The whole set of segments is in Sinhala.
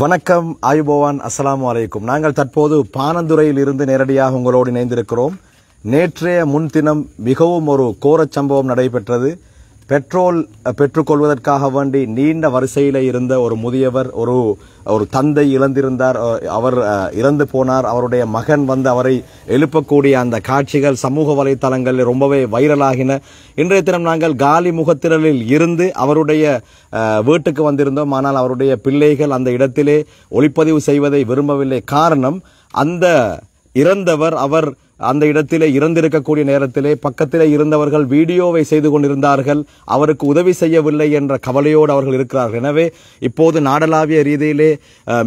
வணக்கம் ஆயுபவான் அஸ்லாம் வலைக்கும் நாங்கள் தற்போது பானந்துரையில் இருந்து நேரடியாக உங்களோடு இணைந்திருக்கிறோம் நேற்றைய முன்தினம் மிகவும் ஒரு கோரச் சம்பவம் நடைபெற்றது பெட்ரோல் பெற்றுக்கொள்வதற்காக வேண்டி நீண்ட வரிசையில் இருந்த ஒரு முதியவர் ஒரு ஒரு தந்தை இழந்திருந்தார் அவர் இறந்து போனார் அவருடைய மகன் வந்து அவரை எழுப்பக்கூடிய அந்த காட்சிகள் சமூக வலைத்தளங்களில் ரொம்பவே வைரலாகின இன்றைய தினம் நாங்கள் காலி முகத்திரலில் இருந்து அவருடைய வீட்டுக்கு வந்திருந்தோம் ஆனால் அவருடைய பிள்ளைகள் அந்த இடத்திலே ஒளிப்பதிவு செய்வதை விரும்பவில்லை காரணம் அந்த இறந்தவர் அவர் அந்த இடத்திலே இறந்திருக்கக்கூடிய நேரத்திலே பக்கத்திலே இருந்தவர்கள் வீடியோவை செய்து கொண்டிருந்தார்கள் அவருக்கு உதவி செய்யவில்லை என்ற கவலையோடு அவர்கள் இருக்கிறார்கள் எனவே இப்போது நாடளாவிய ரீதியிலே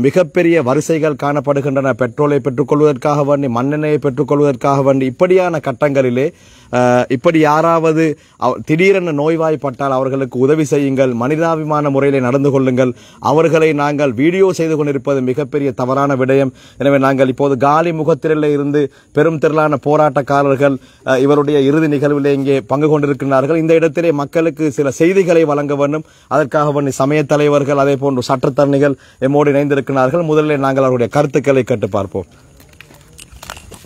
மிகப்பெரிய வரிசைகள் காணப்படுகின்றன பெட்ரோலை பெற்றுக்கொள்வதற்காக வேண்டி மண்ணெண்ணெயை பெற்றுக்கொள்வதற்காக வேண்டி இப்படியான கட்டங்களிலே இப்படி யாராவது திடீரென நோய்வாய்ப்பட்டால் அவர்களுக்கு உதவி செய்யுங்கள் மனிதாபிமான முறையில் நடந்து கொள்ளுங்கள் அவர்களை நாங்கள் வீடியோ செய்து கொண்டிருப்பது மிகப்பெரிய தவறான விடயம் எனவே நாங்கள் இப்போது காலி முகத்திரில் இருந்து பெரும் திரளான போராட்டக்காரர்கள் இவருடைய இறுதி நிகழ்வில் இங்கே பங்கு கொண்டிருக்கிறார்கள் இந்த இடத்திலே மக்களுக்கு சில செய்திகளை வழங்க வேண்டும் அதற்காக வண்ணி சமய தலைவர்கள் அதே போன்று சட்டத்தரணிகள் எம்மோடு இணைந்திருக்கிறார்கள் முதலில் நாங்கள் அவருடைய கருத்துக்களை கேட்டு பார்ப்போம்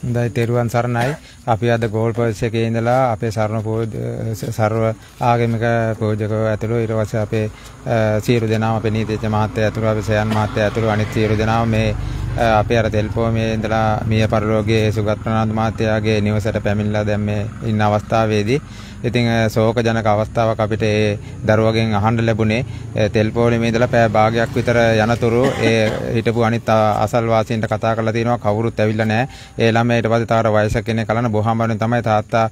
இந்த தெருவான் சரணாய் අපි අද ගෝල් පර්ස් එකේ ඉඳලා අපේ සරණ පූජ ਸਰව ආගමික පූජකව ඇතුළු ඊට පස්සේ අපේ සියලු දෙනාම අපේ නීතිච්ච මහත්තය ඇතුළු අපේ සයන් මහත්තය ඇතුළු අනිත් සියලු දෙනාම මේ අපේ අර තෙල්පෝමේ ඉඳලා මිය පරලෝකයේ සුගත ප්‍රනාන්දු මහත්තයාගේ නිවසට පැමිණලා දැන් මේ ඉන්න අවස්ථාවේදී ඉතින් ශෝකජනක අවස්ථාවක් අපිට ඒ දරුවගෙන් අහන්න ලැබුණේ තෙල්පෝලේ මේ ඉඳලා පැය භාගයක් විතර යනතුරු ඒ හිටපු අනිත් අසල්වාසීන්ට කතා කරලා තිනවා කවුරුත් ඇවිල්ලා නැහැ ඒ ළමයා ඊට පස්සේ තාර වයසක කෙනෙක් කලන බොහොම වරින් තමයි තාත්තා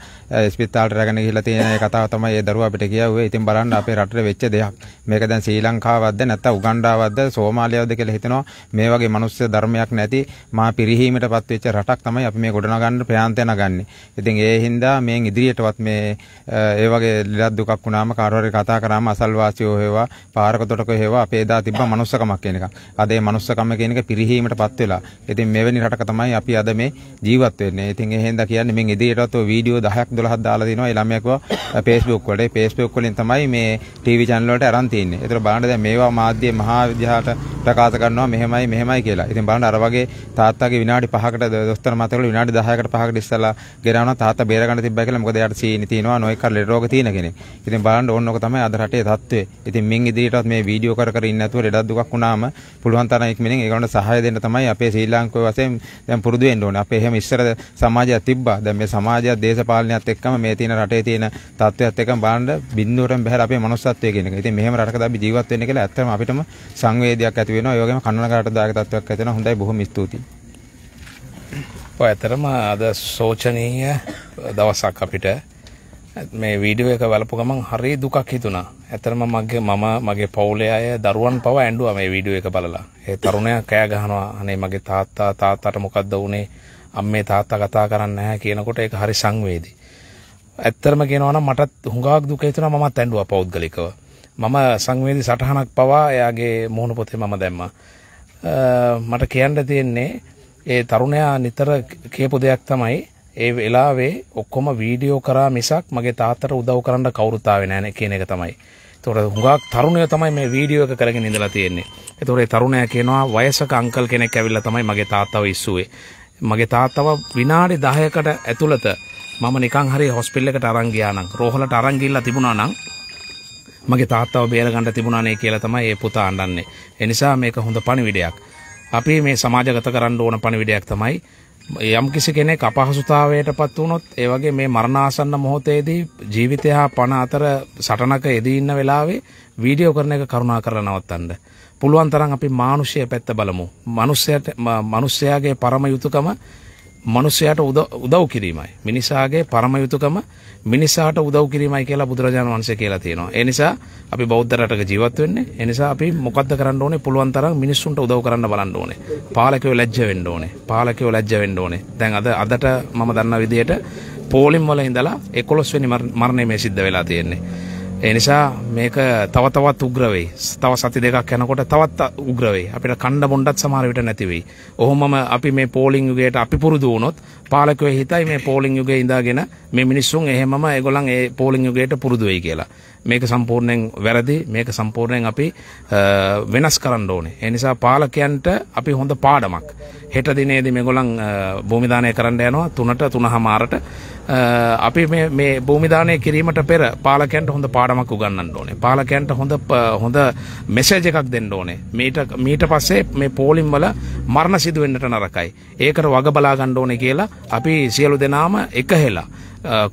ස්පිතාලට රැගෙන ගිහිල්ලා තියෙන ඒ කතාව තමයි ඒ දරුවා අපිට කියවුවේ. ඉතින් බලන්න අපේ රටේ වෙච්ච දෙයක්. මේක දැන් ශ්‍රී ලංකාවක්ද නැත්නම් උගන්ඩාවක්ද සෝමාලියාවද කියලා හිතෙනවා. මේ වගේ මනුස්ස ධර්මයක් නැති මා පිරිහීමටපත් වෙච්ච රටක් තමයි අපි මේ ගොඩනගන්න ප්‍රයාන්තය නගන්නේ. ඉතින් ඒ හින්දා මෙන් ඉදිරියටවත් මේ ඒ වගේ ලෙඩක් දුකක් වුණාම කාරවරේ කතා කරාම අසල්වාසියෝ හේවා පාරක දොටක හේවා අපේ දා තිබ්බ මනුස්සකමක් කියන එක. අද ඒ මනුස්සකම කියන එක පිරිහීමටපත් වෙලා. ඉතින් මෙවැනි රටක තමයි අපි අද මේ ජීවත් වෙන්නේ. ඉතින් ඒ හින්දා කියන්නේ ඉතින් මෙන් ඉදිරියටත් ඔය වීඩියෝ 10ක් 12ක් දාලා දෙනවා ඒ ළමයා කිව්වා Facebook වලට. ඒ Facebook වලින් තමයි මේ TV channel වලට aran තින්නේ. ඒතර බලන්න දැන් මේවා මාධ්‍ය මහා විද්‍යාලයට ප්‍රකාශ කරනවා මෙහෙමයි මෙහෙමයි කියලා. ඉතින් බලන්න අර වගේ තාත්තාගේ විනාඩි 5කට දොස්තර මතකල විනාඩි 10කට 5කට ඉස්සලා ගෙනාවනවා තාත්තා බේර ගන්න තිබ්බා කියලා. මොකද එයාට සීනි තියෙනවා නොයෙක් කර ලෙඩ රෝග තියෙන කෙනෙක්. ඉතින් බලන්න ඕන ඕක තමයි අද රටේ තත්ත්වය. ඉතින් මින් ඉදිරියටත් මේ වීඩියෝ කර කර ඉන්න නැතුව ලෙඩක් දුකක් වුණාම පුළුවන් තරම් ඉක්මනින් ඒගොල්ලන්ට සහාය දෙන්න තමයි අපේ ශ්‍රී ලාංකිකයෝ වශයෙන් දැන් පුරුදු වෙන්න ඕනේ. අපේ එහෙම ඉස්සර සමාජයක් තිබ්බා. දැන් මේ සමාජයත් දේශපාලනයත් එක්කම මේ තියෙන රටේ තියෙන තත්ත්වයත් එක්කම බලන්න බින්දුවටම බැහැර අපේ මනුස්සත්වය කියන එක. ඉතින් මෙහෙම රටක අපි ජීවත් වෙන්න කියලා ඇත්තටම අපිටම සංවේදයක් ඇති වෙනවා. ඒ වගේම කන්නනකට දායක තත්ත්වයක් ඇති වෙනවා. හොඳයි බොහොම ස්තුතියි. ඔය ඇතරම අද සෝචනීය දවසක් අපිට මේ වීඩියෝ එක බලපු ගමන් හරි දුකක් හිතුණා. ඇතරම මගේ මම මගේ පවුලේ අය දරුවන් පව ඇඬුවා මේ වීඩියෝ එක බලලා. ඒ තරුණයා කෑ ගහනවා අනේ මගේ තාත්තා තාත්තට මොකද්ද වුනේ? අම්මේ තාත්තා කතා කරන්නේ නැහැ කියනකොට ඒක හරි සංවේදී. ඇත්තටම කියනවා නම් මටත් හුඟක් දුක හිතුණා මමත් ඇඬුවා පෞද්ගලිකව. මම සංවේදී සටහනක් පවා එයාගේ මුහුණ පොතේ මම දැම්මා. මට කියන්න තියෙන්නේ ඒ තරුණයා නිතර කියපු දෙයක් තමයි ඒ වෙලාවේ ඔක්කොම වීඩියෝ කරා මිසක් මගේ තාත්තට උදව් කරන්න කවුරුත් ආවේ නැහැ කියන එක තමයි. ඒතකොට හුඟක් තරුණයෝ තමයි මේ වීඩියෝ එක කරගෙන ඉඳලා තියෙන්නේ. ඒතකොට ඒ තරුණයා කියනවා වයසක අංකල් කෙනෙක් ඇවිල්ලා තමයි මගේ තාත්තව ඉස්සුවේ. මගේ තාත්තව විනාඩි 10කට ඇතුළත මම නිකන් හරි හොස්පිටල් එකට අරන් ගියා නම් රෝහලට අරන් ගිහිල්ලා තිබුණා නම් මගේ තාත්තව බේරගන්න තිබුණා නේ කියලා තමයි ඒ පුතා අඬන්නේ. ඒ නිසා මේක හොඳ පණිවිඩයක්. අපි මේ සමාජගත කරන්න ඕන පණිවිඩයක් තමයි යම් කිසි කෙනෙක් අපහසුතාවයටපත් වුණොත් ඒ වගේ මේ මරණාසන්න මොහොතේදී ජීවිතය හා පණ අතර සටනක යෙදී ඉන්න වෙලාවේ වීඩියෝ කරන එක කරුණාකරලා නවත්තන්න. පුළුවන් තරම් අපි මානුෂය පැත්ත බලමු. මනුස්සයට මනුස්සයාගේ පරම යුතුයකම මනුස්සයාට උදව් කිරීමයි. මිනිසාගේ පරම යුතුයකම මිනිසාට උදව් කිරීමයි කියලා බුදුරජාණන් වහන්සේ කියලා තියෙනවා. ඒ නිසා අපි බෞද්ධ රටක ජීවත් වෙන්නේ. ඒ නිසා අපි මොකද්ද කරන්න ඕනේ? පුළුවන් තරම් මිනිස්සුන්ට උදව් කරන්න බලන්න ඕනේ. පාලකයෝ ලැජ්ජ වෙන්න ඕනේ. පාලකයෝ ලැජ්ජ වෙන්න ඕනේ. දැන් අද අදට මම දන්න විදිහට පෝලිම් වල ඉඳලා 11 වෙනි මරණය මේ සිද්ධ වෙලා තියෙන්නේ. එනිසා මේක තව තවත් උග්‍රවෙයි තව සති දෙකක් යනකොට තවත් උග්‍රවෙයි අපිට කණ්ඩ බොණ්ඩත් සමහර විට නැති වෙයි. ඔහොමම අපි මේ පෝලිං යුගයට අපි පුරුදු වුණොත් පාලකයෝ හිතයි මේ පෝලිං යුගයේ ඉඳාගෙන මේ මිනිස්සුන් එහෙමම ඒගොල්ලන් ඒ පෝලිං යුගයට පුරුදු වෙයි කියලා. මේක සම්පූර්ණයෙන් වැරදි. මේක සම්පූර්ණයෙන් අපි වෙනස් කරන්න ඕනේ. ඒ නිසා පාලකයන්ට අපි හොඳ පාඩමක්. හෙට දිනේදී මේගොල්ලන් භූමිදානය කරන්න යනවා 3ට 3:00 මාරට. අපි මේ මේ භූමිදානය කිරීමට පෙර පාලකයන්ට හොඳ පාඩමක් පාඩමක් උගන්නන්න ඕනේ. පාලකයන්ට හොඳ හොඳ මෙසේජ් එකක් දෙන්න ඕනේ. මීට මීට පස්සේ මේ පෝලිම් වල මරණ සිදු වෙන්නට නරකයි. ඒකට වග බලා ගන්න ඕනේ කියලා අපි සියලු දෙනාම එකහෙලා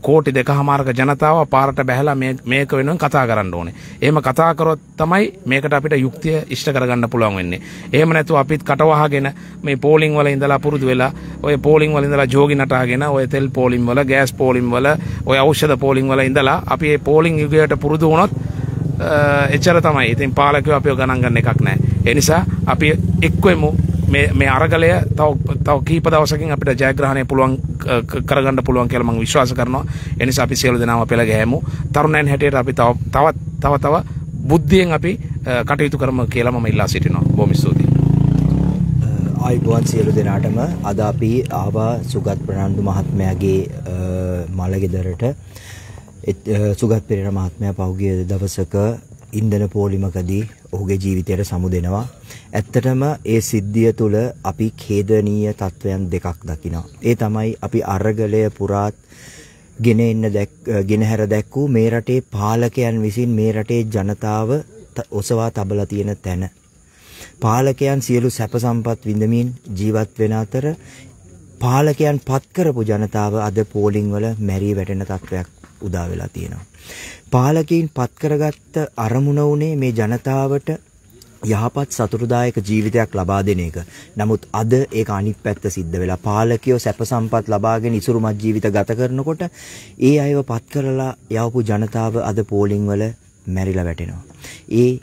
කෝටි දෙකහමාරක ජනතාව පාරට බැහැලා මේක වෙනුවෙන් කතා කරන්න ඕනේ. එහෙම කතා කරොත් තමයි මේකට අපිට යුක්තිය ඉෂ්ට කරගන්න පුළුවන් වෙන්නේ. එහෙම නැතුව අපිත් කටවහගෙන මේ පෝලිං වල ඉඳලා පුරුදු වෙලා ඔය පෝලිං වල ඉඳලා ජෝගි නටාගෙන ඔය තෙල් පෝලිං වල ගෑස් පෝලිං වල ඔය ඖෂධ පෝලිං වල ඉඳලා අපි මේ පෝලිං යුගයට පුරුදු වුණොත් එච්චර තමයි. ඉතින් පාලකයෝ අපිව ගණන් ගන්න එකක් නැහැ. ඒ නිසා අපි එක්වෙමු මේ අරගලය තව තව කීප දවසකින් අපිට ජයග්‍රහණය පුළුවන් කරගන්න පුළුවන් කියලා මම විශ්වාස කරනවා. ඒ නිසා අපි සියලු දෙනාම පෙළ ගෑමු. තරුණයන් හැටියට අපි තව තව තව තව බුද්ධියෙන් අපි කටයුතු කරමු කියලා මම ඉල්ලා සිටිනවා. බොහොම ස්තුතියි. ආයුබෝවන් සියලු දෙනාටම අද අපි ආවා සුගත් ප්‍රනාන්දු මහත්මයාගේ මළගෙදරට සුගත් පෙරේර මහත්මයා පහුගිය දවසක ඉන්ධන පෝලිමකදී ඔහුගේ ජීවිතයට සමුදෙනවා ඇත්තටම ඒ සිද්ධිය තුළ අපි ඛේදනීය තත්වයන් දෙකක් දකිනවා. ඒ තමයි අපි අරගලය පුරාත් ගෙන එන්න ගෙනහැර දැක්වූ මේ රටේ පාලකයන් විසින් මේ රටේ ජනතාව ඔසවා තබලා තියෙන තැන. පාලකයන් සියලු සැප සම්පත් විඳමින් ජීවත් වෙන අතර පාලකයන් පත් කරපු ජනතාව අද පෝලිං වල මැරී වැටෙන තත්වයක් උදා වෙලා තියෙනවා. පාලකයන් පත් කරගත්ත අරමුණ උනේ මේ ජනතාවට යහපත් සතුටුදායක ජීවිතයක් ලබා දෙන එක. නමුත් අද ඒක අනිත් පැත්ත සිද්ධ වෙලා පාලකයෝ සැප සම්පත් ලබාගෙන ඉසුරුමත් ජීවිත ගත කරනකොට ඒ අයව පත් කරලා යවපු ජනතාව අද පෝලිං වල මැරිලා වැටෙනවා. ඒ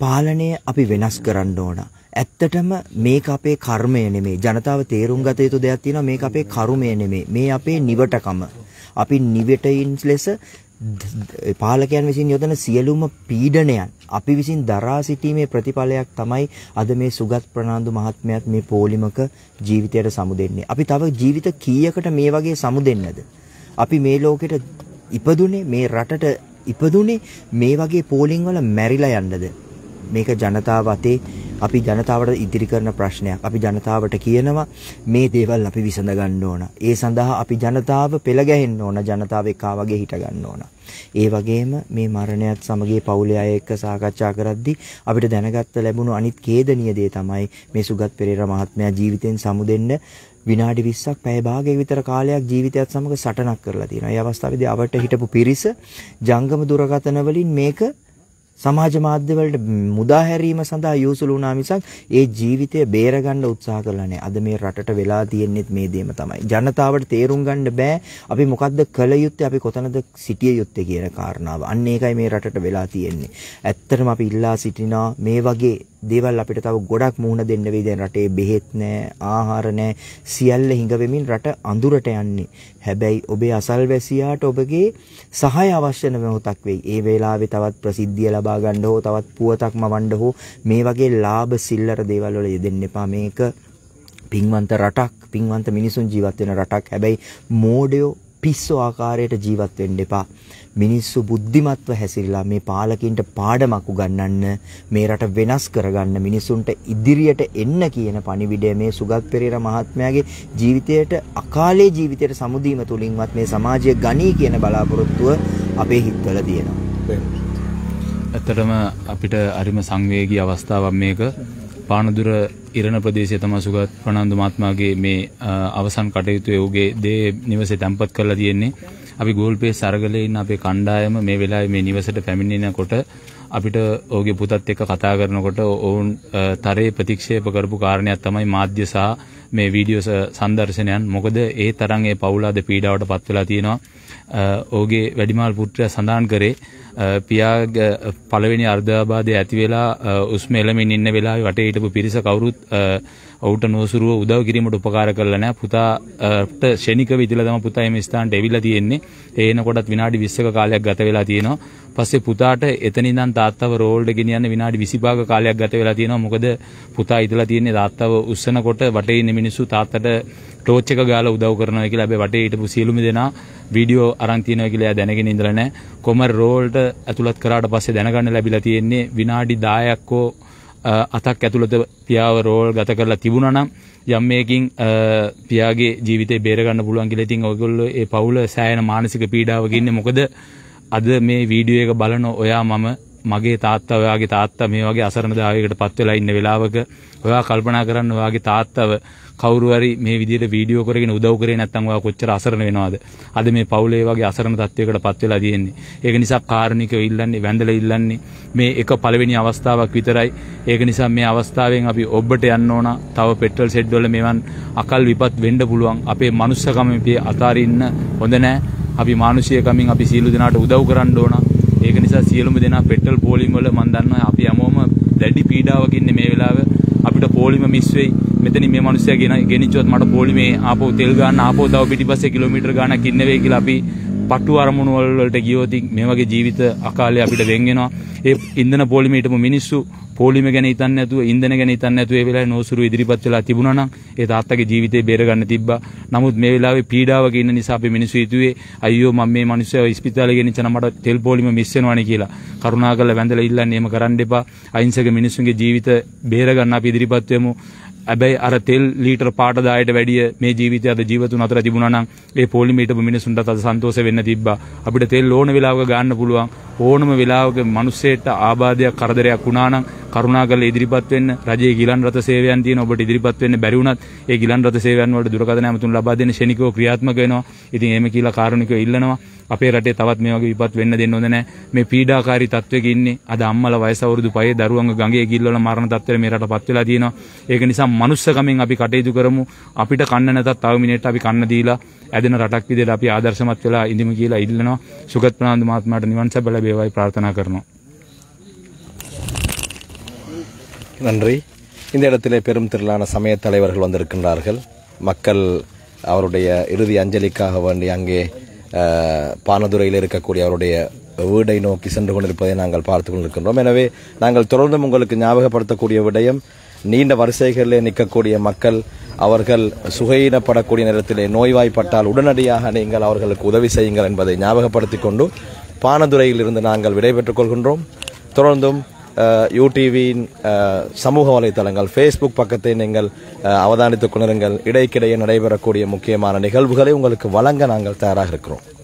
පාලනය අපි වෙනස් කරන්න ඕන. ඇත්තටම මේක අපේ කර්මය නෙමේ. ජනතාව තේරුම් ගත යුතු දෙයක් තියෙනවා මේක අපේ කර්මය නෙමේ. මේ අපේ නිවටකම. අපි නිවටයින්ස් ලෙස පාලකයන් විසින් යොදන සියලුම පීඩනයන් අපි විසින් දරා සිටීමේ ප්‍රතිඵලයක් තමයි අද මේ සුගත් ප්‍රනාන්දු මහත්මයාත් මේ පොලිමක ජීවිතයට සමුදෙන්නේ. අපි තව ජීවිත කීයකට මේ වගේ සමුදෙන්නද? අපි මේ ලෝකෙට ඉපදුනේ මේ රටට ඉපදුනේ මේ වගේ පෝලිං වල මැරිලා යන්නද? මේක ජනතාව අතේ අපි ජනතාවට ඉදිරි කරන ප්‍රශ්නයක්. අපි ජනතාවට කියනවා මේ දේවල් අපි විසඳ ගන්න ඕන. ඒ සඳහා අපි ජනතාව පෙළ ගැහෙන්න ඕන. ජනතාව එකා වගේ හිට ගන්න ඕන. ඒ වගේම මේ මරණයත් සමග පවුලේ අය එක්ක සාකච්ඡා කරද්දී අපිට දැනගත්ත ලැබුණු අනිත් ඛේදනීය දේ තමයි මේ සුගත් පෙරේරා මහත්මයා ජීවිතෙන් සමුදෙන්න විනාඩි 20ක් පැය භාගයක විතර කාලයක් ජීවිතයත් සමග සටනක් කරලා තියෙනවා. ඒ අවස්ථාවේදී අපට හිටපු පිරිස ජංගම දුරකථන වලින් මේක සමාජ මාධ්‍යවලට මුදා හැරීම සඳහා යොසුළු වුණා මිසක් ඒ ජීවිතය බේරගන්න උත්සාහ කළා නෑ. අද මේ රටට වෙලා තියෙන්නේ මේ දේම තමයි. ජනතාවට තේරුම් ගන්න බෑ අපි මොකද්ද කළ යුත්තේ අපි කොතනද සිටිය යුත්තේ කියන කාරණාව. අන්න ඒකයි මේ රටට වෙලා තියෙන්නේ. ඇත්තටම අපි ඉල්ලා සිටිනා මේ වගේ දේවල් අපිට තව ගොඩක් මුහුණ දෙන්න වෙයි දැන් රටේ බෙහෙත් නැහැ ආහාර නැහැ සියල්ල හිඟ වෙමින් රට අඳුරට යන්නේ හැබැයි ඔබේ අසල්වැසියාට ඔබගේ සහාය අවශ්‍ය නැමොතක් වෙයි ඒ වෙලාවේ තවත් ප්‍රසිද්ධිය ලබා ගන්න හෝ තවත් පුවතක් මවන්න හෝ මේ වගේ ලාභ සිල්ලර දේවල් වල යෙදෙන්න එපා මේක පින්වන්ත රටක් පින්වන්ත මිනිසුන් ජීවත් වෙන රටක් හැබැයි මෝඩයෝ පිස්සු ආකාරයට ජීවත් වෙන්න එපා. මිනිස්සු බුද්ධිමත්ව හැසිරලා මේ පාලකින්ට පාඩමක් උගන්වන්න, මේ රට වෙනස් කරගන්න, මිනිසුන්ට ඉදිරියට එන්න කියන පණිවිඩය මේ සුගත් පෙරේර මහත්මයාගේ ජීවිතයට අකාලේ ජීවිතයට සමුදීම තුලින්වත් මේ සමාජය ගණී කියන බලාපොරොත්තුව අපේ හිතවල තියෙනවා. ඇත්තටම අපිට අරිම සංවේගී අවස්ථාවක් මේක. පානදුර ඉරණ ප්‍රදේශය තම සුගත් ප්‍රනාන්දු මාත්මාගේ මේ අවසන් කටයුතු ඔහුගේ දේ නිවසේ තැන්පත් කරලා තියෙන්නේ. අපි ගෝල් පේ සරගලේ ඉන්න අපේ කණ්ඩායම මේ වෙලාවේ මේ නිවසට පැමිණෙනකොට අපිට ඔහුගේ පුතත් එක්ක කතා කරනකොට ඔවුන් තරේ ප්‍රතික්ෂේප කරපු කාරණයක් තමයි මාධ්‍ය සහ මේ වීඩියෝ සංදර්ශනයන් මොකද ඒ තරම් ඒ පවුල අද පීඩාවට පත් වෙලා තියෙනවා ඕගේ වැඩිමාල් පුත්‍රය සඳහන් කරේ පියා පළවෙනි අර්ධාබාධය ඇති වෙලා උස්ම එළමින් ඉන්න වෙලාවේ වටේ හිටපු පිරිස කවුරුත් ඔහුට නොසුරුව උදව් කිරීමට උපකාර කළා නෑ පුතාට ශනිකව ඉදලා තම පුතා මේ ස්ථානට එවිලා තියෙන්නේ ඒන කොටත් විනාඩි 20ක කාලයක් ගත වෙලා තියෙනවා පස්සේ පුතාට එතන ඉඳන් තාත්තව රෝල්ට ගෙනියන්න විනාඩි 25ක කාලයක් ගත වෙලා තියෙනවා මොකද පුතා ඉදලා තියෙන්නේ තාත්තව උස්සනකොට වටේ ඉන්න මිනිස්සු තාත්තට ටෝච් එක ගාලා උදව් කරනවා කියලා හැබැයි වටේ හිටපු සියලුම දෙනා වීඩියෝ අරන් තියෙනවා කියලා එයා දැනගෙන ඉඳලා නැහැ. කොමර් රෝල්ට ඇතුළත් කරාට පස්සේ දැනගන්න ලැබිලා තියෙන්නේ විනාඩි 10ක් අතක් ඇතුළත පියාව රෝල් ගත කරලා තිබුණා නම් යම් මේකින් පියාගේ ජීවිතේ බේර ගන්න පුළුවන් කියලා ඉතින් ඔයගොල්ලෝ ඒ පවුල සෑයන මානසික පීඩාවක ඉන්නේ මොකද අද මේ වීඩියෝ එක බලන ඔයා මම මගේ තාත්තා ඔයාගේ තාත්තා මේ වගේ අසරණතාවයකට පත් වෙලා ඉන්න වෙලාවක ඔයා කල්පනා කරන්න ඔයාගේ තාත්තව කවුරු හරි මේ විදිහට වීඩියෝ කරගෙන උදව් කරේ නැත්නම් ඔයා කොච්චර අසරණ වෙනවද අද මේ පවුලේ වගේ අසරණ තත්වයකට පත් වෙලා තියෙන්නේ ඒක නිසා කාරුණිකව ඉල්ලන්නේ වැඳලා ඉල්ලන්නේ මේ එක පළවෙනි අවස්ථාවක් විතරයි ඒක නිසා මේ අවස්ථාවෙන් අපි ඔබට යන්න ඕන තව පෙට්‍රල් සෙට් වල මෙවන් අකල් විපත් වෙන්න පුළුවන් අපේ මනුස්සකම මේ අතාරින්න හොඳ නැහැ අපි මානුෂීය කමින් අපි සීළු දෙනාට උදව් කරන්න ඕනා ඒක නිසා සියලුම දෙනා පෙට්‍රල් පෝලිම් වල මම දන්නවා අපි හැමෝම දැඩි පීඩාවක ඉන්නේ මේ වෙලාවේ අපිට පෝලිම මිස් වෙයි මෙතන මේ මිනිස්සයා ගෙන ගෙනිච්චොත් මට පෝලිමේ ආපහු තෙල් ගන්න ආපහු තව පිටිපස්සේ කිලෝමීටර් ගාණක් ඉන්න වෙයි කියලා අපි පටු අරමුණු වලට ගියොත් මේ වගේ ජීවිත අකාලේ අපිට වෙන් වෙනවා. ඒ ඉන්ධන පොලිමේ හිටපු මිනිස්සු පොලිම ගැන හිතන්නේ නැතුව ඉන්ධන ගැන හිතන්නේ නැතුව ඒ වෙලාවේ නෝසුරු ඉදිරිපත් වෙලා තිබුණා නම් ඒ තාත්තගේ ජීවිතේ බේර ගන්න තිබ්බා. නමුත් මේ වෙලාවේ පීඩාවක ඉන්න නිසා අපි මිනිස්සු හිතුවේ අයියෝ මම මේ මිනිස්සයා ඉස්පිතාලේ ගෙනිච්චා නම් මට තෙල් පොලිම මිස් වෙනවනේ කියලා. කරුණාකරලා වැඳලා ඉල්ලන්නේ එහෙම කරන්න එපා. අහිංසක මිනිස්සුන්ගේ ජීවිත බේර ගන්න අපි ඉදිරිපත් වෙමු. ඇබැයි අර තෙල් ලීටර් පාට දායට වැඩිය මේ ජීවිතය අද ජීවතුන් අතර තිබුණා නම් ඒ පොලි මීටපු මිනිසුන්ට අද සන්තෝෂ වෙන්න තිබ්බා. අපිට තෙල් ඕන වෙලාවක ගන්න පුළුවන්. ඕනම වෙලාවක මිනිස්සෙට ආබාධයක් කරදරයක් වුණා නම් කරුණාකරලා ඉදිරිපත් වෙන්න. රජයේ ගිලන් රථ සේවයන් තියෙන ඔබට ඉදිරිපත් වෙන්න බැරි වුණත් ඒ ගිලන් රථ සේවයන් වලට දුරකථන ඇමතුම් ලබා දෙන්න ශෙනිකව ක්‍රියාත්මක වෙනවා. ඉතින් එහෙම කියලා කාරුණිකව ඉල්ලනවා. අපේ රටේ තවත් මේ වගේ විපත් වෙන්න දෙන්න හොඳ නැහැ. මේ පීඩාකාරී තත්වයක ඉන්නේ. අද අම්මලා වයස අවුරුදු 5 දරුවන්ගේ ගඟේ ගිල්වල මරණ තත්ත්වයට මේ රටපත් වෙලා තියෙනවා. ඒක නිසා මනුස්සකමෙන් අපි කටයුතු කරමු. අපිට කන්න නැතත් තව මිනිහෙක්ට අපි කන්න දීලා ඇදෙන රටක් විදිහට අපි ආදර්ශමත් වෙලා ඉඳිමු කියලා ඉල්ලනවා. සුගත් ප්‍රනාන්දු මහත්මයාට නිවන් සැප ලැබේවායි ප්‍රාර්ථනා කරනවා. நன்றி இந்த இடத்திலே பெரும் திரளான சமய தலைவர்கள் வந்திருக்கின்றார்கள் மக்கள் அவருடைய இறுதி அஞ்சலிக்காக வேண்டி அங்கே பானதுரையில் இருக்கக்கூடிய அவருடைய வீடை நோக்கி சென்று கொண்டிருப்பதை நாங்கள் பார்த்து கொண்டிருக்கின்றோம் எனவே நாங்கள் தொடர்ந்தும் உங்களுக்கு ஞாபகப்படுத்தக்கூடிய விடயம் நீண்ட வரிசைகளில் நிற்கக்கூடிய மக்கள் அவர்கள் சுகையினப்படக்கூடிய நேரத்திலே நோய்வாய்ப்பட்டால் உடனடியாக நீங்கள் அவர்களுக்கு உதவி செய்யுங்கள் என்பதை ஞாபகப்படுத்திக் கொண்டு பானதுரையில் இருந்து நாங்கள் விடைபெற்றுக் கொள்கின்றோம் தொடர்ந்தும் யூடிவியின் சமூக வலைதளங்கள் ஃபேஸ்புக் பக்கத்தை நீங்கள் அவதானித்துக் கொண்டிருங்கள் இடைக்கிடையே நடைபெறக்கூடிய முக்கியமான நிகழ்வுகளை உங்களுக்கு வழங்க நாங்கள் தயாராக இருக்கிறோம்